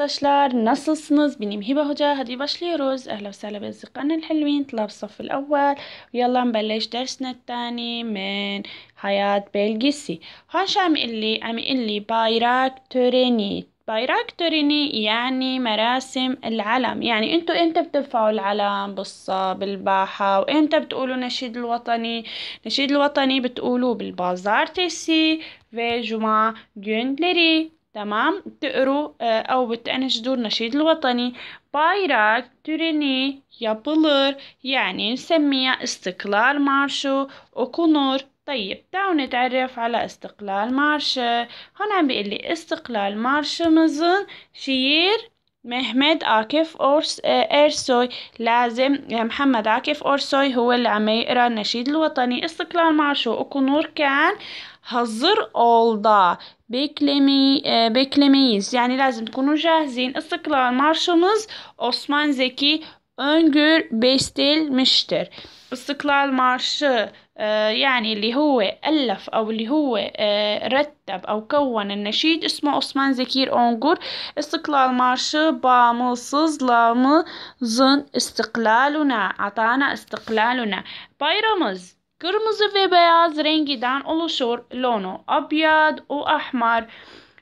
arkadaşlar nasılsınız? Benim Hiba Hoca. Hadi başlıyoruz. أهلا وسهلا بأصدقائنا الحلوين طلاب الصف الأول ويلا نبلش درسنا الثاني من حياة بلجيسي هون شو عم يقلي؟ عم يقلي بايراك تورينيت بايراك توريني يعني مراسم العلم يعني انتو امتى بترفعوا العلم بالصا بالباحة وامتى بتقولوا نشيد الوطني نشيد الوطني بتقولوا بالبازار تيسي ve Cuma günleri تمام تقروا آه، أو بتنشدوا النشيد الوطني بايراك تريني yapılır يعني نسميها استقلال مارشو okunur طيب تعالوا نتعرف على استقلال مارش هون عم بيقول لي استقلال مزن شير محمد عاكف أورس آه، أرسوي لازم آه، محمد عاكف اورسوي هو اللي عم يقرا النشيد الوطني استقلال مارشو أكونور كان hazır olda beklemeyi e, beklemeyiz. Yani lazım konu cehzin istiklal marşımız Osman Zeki Öngür bestelmiştir. İstiklal Marşı e, yani li هو ألف أو li هو e, رتب أو كون النشيد اسمه Osman Zekir Öngür. İstiklal Marşı bağımsızlığımızın istiklaluna, atana istiklaluna. Bayramız Kırmızı ve beyaz renginden oluşur Lono, abyad o ahmar.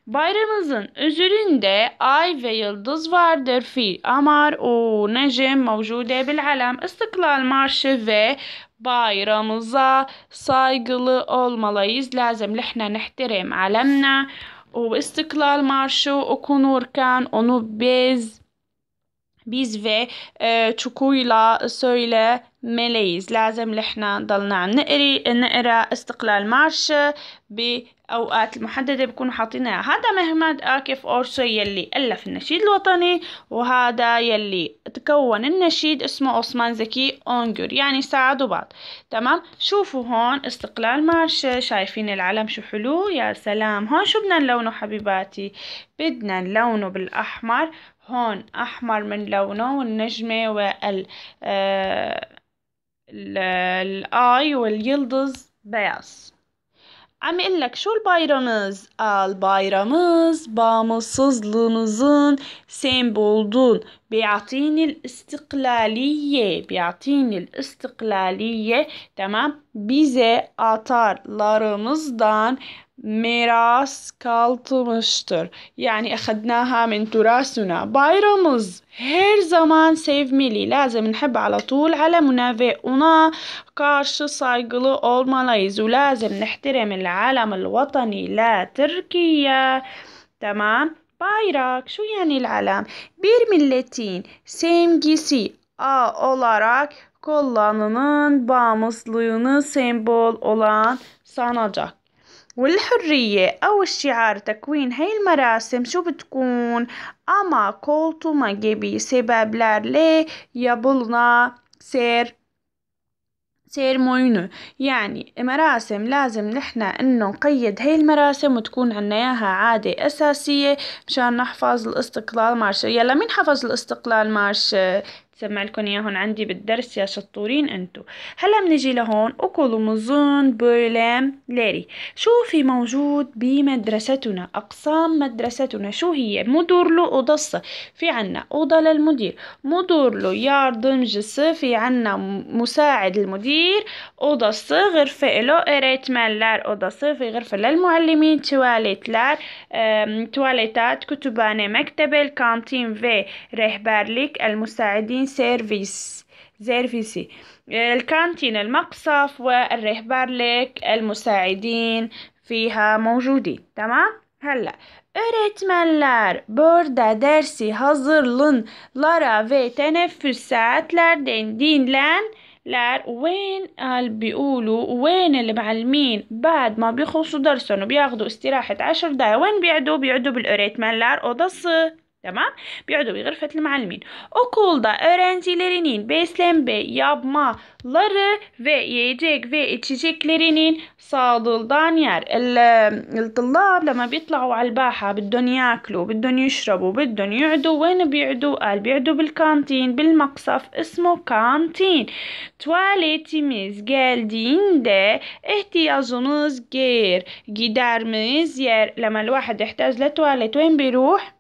Bayrağımızın üzerinde ay ve yıldız vardır. Fi amar o necm mevcude bil alem. İstiklal Marşı ve bayrağımıza saygılı olmalıyız. Lazım lihna nehterem alemna. O istiklal Marşı okunurken onu biz biz ve e, çukuyla söyle ميليز لازم لحنا ضلنا عم نقري نقرا استقلال مارش بأوقات المحددة بكونوا حاطينها هذا مهمد آكف أورسو يلي ألف النشيد الوطني وهذا يلي تكون النشيد اسمه عثمان زكي اونجور يعني ساعدوا بعض تمام شوفوا هون استقلال مارش شايفين العلم شو حلو يا سلام هون شو بدنا نلونه حبيباتي بدنا نلونه بالأحمر هون أحمر من لونه والنجمة وال آه الاي واليلدز beyaz. Ama illek şol bayramız, al bayramız, bağımsızlığımızın semboldun. Biyatinil istiklaliye, biyatinil istiklaliye, tamam, bize atarlarımızdan miras kalmıştır. Yani اخذناها من تراثنا. Bayramız her zaman sevmeli. Lazım نحب على طول علمنا ve ona karşı saygılı olmalıyız. Lazım نحترم العلم الوطني لا تركيا. Tamam. Bayrak şu yani العلم. Bir milletin semgisi a olarak kullanılan bağımsızlığını sembol olan sanacak. والحرية أو الشعار تكوين هاي المراسم شو بتكون أما كولتو مجيبي sebepler سير سير موينو يعني مراسم لازم نحنا انه نقيد هاي المراسم وتكون عنا اياها عادة اساسية مشان نحفظ الاستقلال مارش يلا مين حفظ الاستقلال مارش سمع لكم اياهم عندي بالدرس يا شطورين انتو هلا بنجي لهون اوكولوموزون بيرلام لاري شو في موجود بمدرستنا اقسام مدرستنا شو هي مدور له اوضصة في عنا اوضة للمدير مدور له ياردم جسة في عنا مساعد المدير اوضصة غرفة له اريتمان لار اوضصة في غرفة للمعلمين تواليت لار تواليتات كتبانة مكتبة الكانتين في رهبارليك المساعدين سيرفيس سيرفيسي الكانتين المقصف والرهبار لك المساعدين فيها موجودين تمام هلا öğretmenler burada dersi hazırlığınlara ve teneffüslerden dinlenler وين قال بيقولوا وين المعلمين بعد ما بيخلصوا درسهم وبياخذوا استراحة عشر دقايق وين بيعدوا بيعدوا بالأوريتمنلار أوضة تمام بيقعدوا بغرفة المعلمين لرينين okulda öğrencilerinin في yapmaları في yiyecek لرينين içeceklerinin sağlıdan ال الطلاب لما بيطلعوا على الباحة بدهم ياكلوا بدهم يشربوا بدهم يعدوا وين بيعدوا قال بيعدوا بالكانتين بالمقصف اسمه كانتين ده geldiğinde غير gelir ميز يار لما الواحد يحتاج لتواليت وين بيروح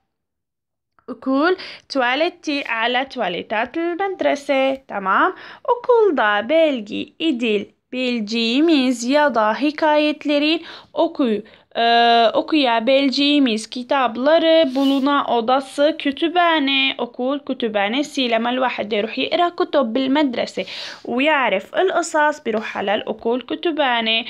okul tuvaleti على tuvaletat المدرسة تمام okulda belgi idil bileceğimiz ya da hikayetlerin oku e, okuyabileceğimiz kitapları buluna odası kütüphane okul kütüphanesi لما الواحد يروح يقرا كتب بالمدرسة ويعرف القصص بيروح على الأكل كتبانة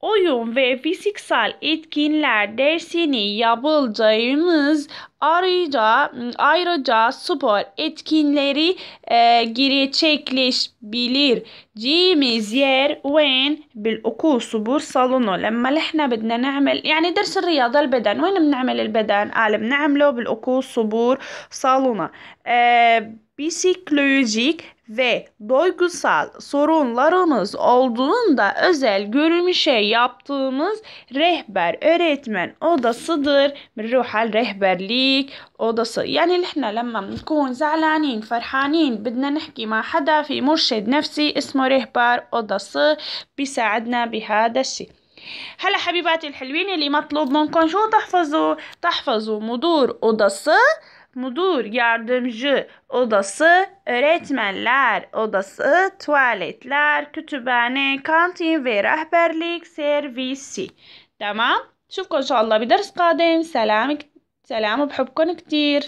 Oyun ve fiziksel etkinler dersini yapılacağımız ayrıca, ayrıca spor etkinleri e, gerçekleşebileceğimiz yer وين بالأكو صبور صالونو لما احنا بدنا نعمل يعني درس الرياضة البدن وين بنعمل البدن قال بنعمله بالأكو صبور صالونة أه psikolojik ve duygusal sorunlarınız olduğunda özel görünüşe yaptığınız rehber öğretmen odasıdır بنروح على rehberlik odası يعني نحن لما بنكون زعلانين فرحانين بدنا نحكي مع حدا في مرشد نفسي اسمه رهبر odası بيساعدنا بهذا الشيء هلا حبيباتي الحلوين اللي مطلوب منكم شو تحفظوا تحفظوا مدور odası mudur yardımcı odası, öğretmenler odası, tuvaletler, kütüphane, kantin ve rehberlik servisi. تمام؟ شوفكم إن شاء kadem. بدرس selamı, سلام سلام وبحبكم كتير